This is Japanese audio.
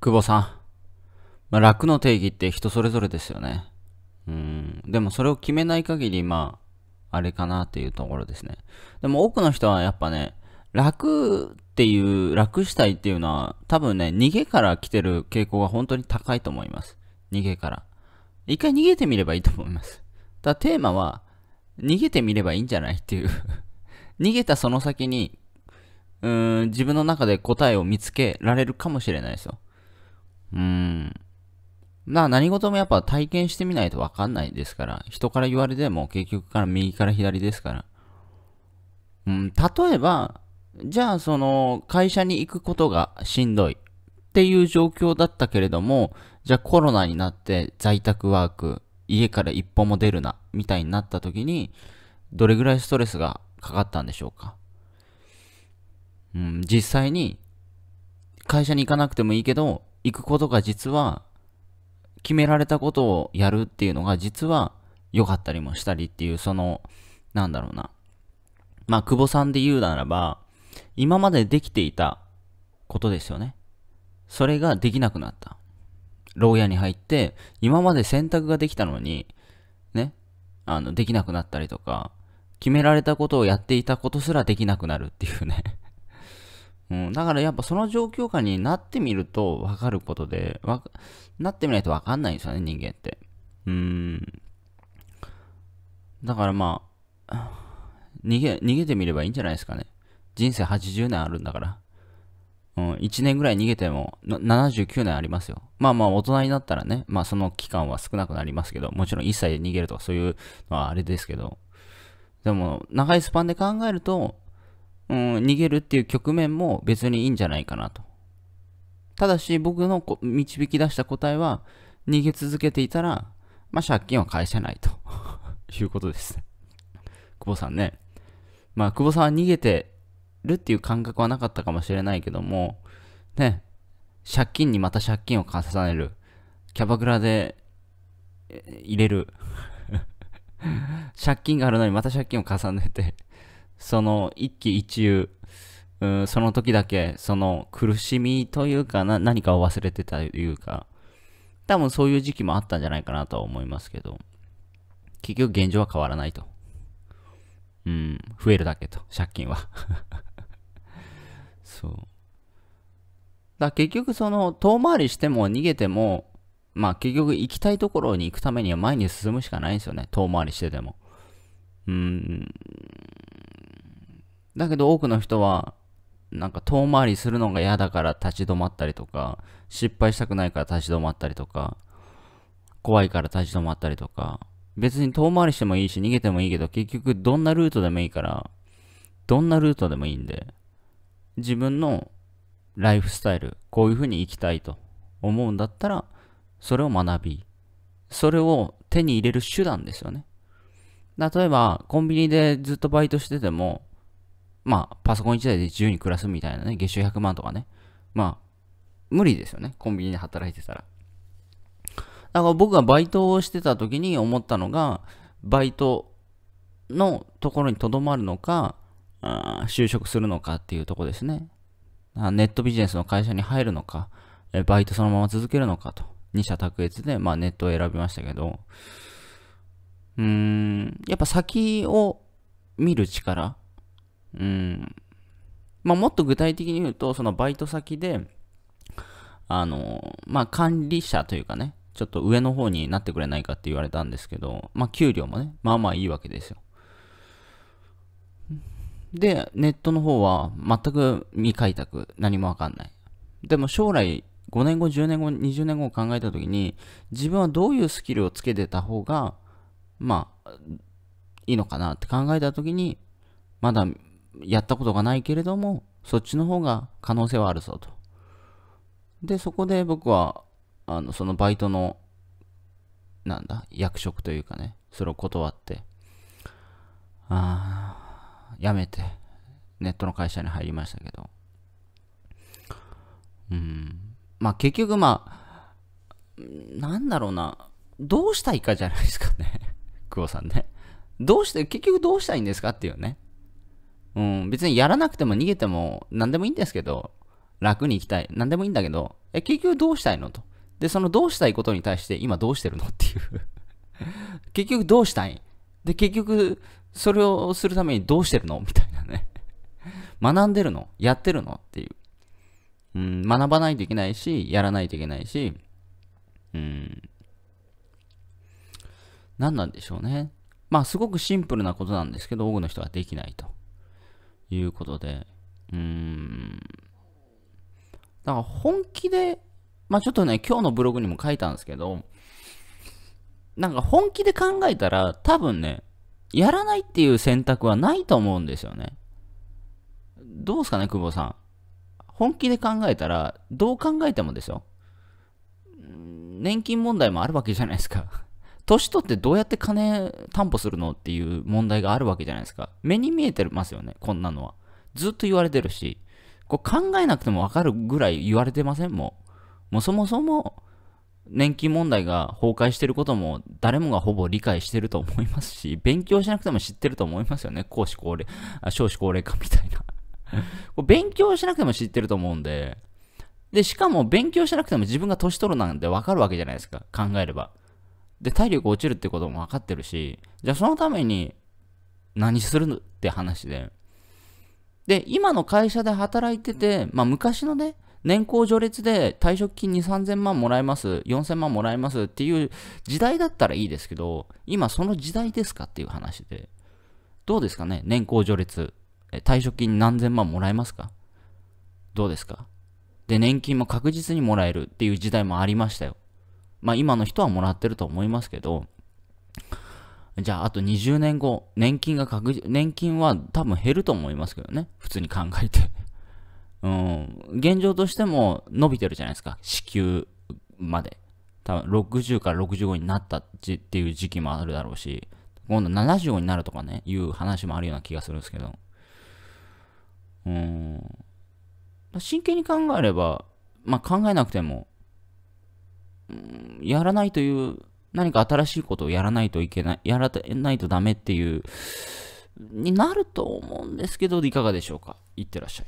久保さん。まあ、楽の定義って人それぞれですよね。うん。でもそれを決めない限り、まあ、あれかなっていうところですね。でも多くの人はやっぱね、楽っていう、楽したいっていうのは、多分ね、逃げから来てる傾向が本当に高いと思います。逃げから。一回逃げてみればいいと思います。だテーマは、逃げてみればいいんじゃないっていう 逃げたその先に、うん、自分の中で答えを見つけられるかもしれないですよ。うん。な、何事もやっぱ体験してみないとわかんないですから、人から言われても結局から右から左ですから。うん、例えば、じゃあその会社に行くことがしんどいっていう状況だったけれども、じゃあコロナになって在宅ワーク、家から一歩も出るな、みたいになった時に、どれぐらいストレスがかかったんでしょうか。うん、実際に会社に行かなくてもいいけど、行くことが実は、決められたことをやるっていうのが実は良かったりもしたりっていう、その、なんだろうな。まあ、久保さんで言うならば、今までできていたことですよね。それができなくなった。牢屋に入って、今まで選択ができたのに、ね、あの、できなくなったりとか、決められたことをやっていたことすらできなくなるっていうねうん、だからやっぱその状況下になってみると分かることで、なってみないと分かんないんですよね、人間って。うん。だからまあ、逃げ、逃げてみればいいんじゃないですかね。人生80年あるんだから。うん、1年ぐらい逃げても79年ありますよ。まあまあ大人になったらね、まあその期間は少なくなりますけど、もちろん1歳で逃げるとかそういうのはあれですけど、でも長いスパンで考えると、うん、逃げるっていう局面も別にいいんじゃないかなと。ただし僕の導き出した答えは、逃げ続けていたら、まあ、借金は返せないと いうことです久保さんね。まあ、久保さんは逃げてるっていう感覚はなかったかもしれないけども、ね、借金にまた借金を重ねる。キャバクラで入れる 借金があるのにまた借金を重ねてその一喜一憂、うん、その時だけ、その苦しみというかな、何かを忘れてたというか、多分そういう時期もあったんじゃないかなとは思いますけど、結局現状は変わらないと。うん、増えるだけと、借金は そう。だ結局その遠回りしても逃げても、まあ結局行きたいところに行くためには前に進むしかないんですよね。遠回りしてても。うん。だけど多くの人は、なんか遠回りするのが嫌だから立ち止まったりとか、失敗したくないから立ち止まったりとか、怖いから立ち止まったりとか、別に遠回りしてもいいし逃げてもいいけど、結局どんなルートでもいいから、どんなルートでもいいんで、自分のライフスタイル、こういう風に生きたいと思うんだったら、それを学び、それを手に入れる手段ですよね。例えば、コンビニでずっとバイトしてても、まあ、パソコン1台で自由に暮らすみたいなね、月収100万とかね。まあ、無理ですよね。コンビニで働いてたら。だから僕がバイトをしてた時に思ったのが、バイトのところに留まるのか、あ就職するのかっていうとこですね。ネットビジネスの会社に入るのか、バイトそのまま続けるのかと。二者択一で、まあ、ネットを選びましたけど、うーん、やっぱ先を見る力うん。まあ、もっと具体的に言うと、そのバイト先で、あの、まあ、管理者というかね、ちょっと上の方になってくれないかって言われたんですけど、まあ、給料もね、まあまあいいわけですよ。で、ネットの方は全く未開拓、何もわかんない。でも将来、5年後、10年後、20年後を考えた時に、自分はどういうスキルをつけてた方が、まあ、いいのかなって考えた時に、まだやったことがないけれども、そっちの方が可能性はあるぞと。で、そこで僕は、あの、そのバイトの、なんだ、役職というかね、それを断って、ああ、やめて、ネットの会社に入りましたけど。うん。まあ結局まあ、なんだろうな、どうしたいかじゃないですかね。久 保さんね。どうして、結局どうしたいんですかっていうね。うん、別にやらなくても逃げても何でもいいんですけど、楽に行きたい。何でもいいんだけど、え、結局どうしたいのと。で、そのどうしたいことに対して今どうしてるのっていう 結局どうしたいで、結局それをするためにどうしてるのみたいなね学んでるのやってるのっていう。うん、学ばないといけないし、やらないといけないし、うん。何なんでしょうね。まあ、すごくシンプルなことなんですけど、多くの人はできないと。いうことで、うーん。だから本気で、まあちょっとね、今日のブログにも書いたんですけど、なんか本気で考えたら多分ね、やらないっていう選択はないと思うんですよね。どうすかね、久保さん。本気で考えたら、どう考えてもですよ。年金問題もあるわけじゃないですか年取ってどうやって金担保するのっていう問題があるわけじゃないですか。目に見えてますよね、こんなのは。ずっと言われてるし、こう考えなくてもわかるぐらい言われてませんもん。もうそもそも、年金問題が崩壊してることも誰もがほぼ理解してると思いますし、勉強しなくても知ってると思いますよね。高子高齢、あ少子高齢化みたいな 勉強しなくても知ってると思うんで、で、しかも勉強しなくても自分が年取るなんてわかるわけじゃないですか。考えれば。で、体力落ちるってことも分かってるし、じゃあそのために何するのって話で。で、今の会社で働いてて、まあ昔のね、年功序列で退職金2、3000万もらえます、4000万もらえますっていう時代だったらいいですけど、今その時代ですかっていう話で。どうですかね年功序列。退職金何千万もらえますかどうですかで、年金も確実にもらえるっていう時代もありましたよ。まあ今の人はもらってると思いますけど、じゃああと20年後、年金が確実、年金は多分減ると思いますけどね。普通に考えてうん。現状としても伸びてるじゃないですか。支給まで。多分60から65になったっていう時期もあるだろうし、今度75になるとかね、いう話もあるような気がするんですけど。うん。真剣に考えれば、まあ、考えなくてもやらないという、何か新しいことをやらないといけない、やらないとダメっていう、になると思うんですけど、いかがでしょうかいってらっしゃい。